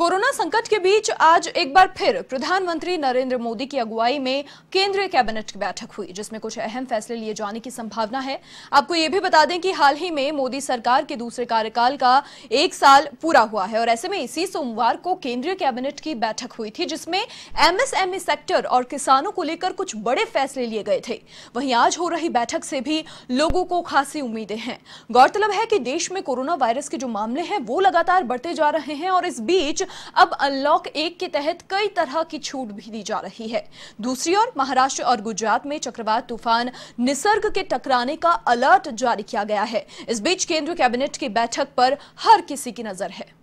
corona संकट के बीच आज एक बार फिर प्रधानमंत्री नरेंद्र मोदी की अगुवाई में केंद्रीय कैबिनेट की बैठक हुई जिसमें कुछ अहम फैसले लिए जाने की संभावना है आपको यह भी बता दें कि हाल ही में मोदी सरकार के दूसरे कार्यकाल का एक साल पूरा हुआ है और ऐसे में इसी सोमवार को केंद्रीय कैबिनेट की बैठक हुई थी जिसमें एमएसएमई सेक्टर और किसानों को लेकर कुछ बड़े फैसले लिए गए थे वहीं आज हो रही बैठक से भी लोगों को खासी उम्मीदें हैं गौरतलब है कि देश में कोरोना वायरस के जो मामले हैं वो लगातार बढ़ते जा रहे हैं और इस बीच अब अनलॉक एक के तहत कई तरह की छूट भी दी जा रही है दूसरी ओर महाराष्ट्र और गुजरात में चक्रवात तूफान निसर्ग के टकराने का अलर्ट जारी किया गया है इस बीच केंद्रीय कैबिनेट की बैठक पर हर किसी की नजर है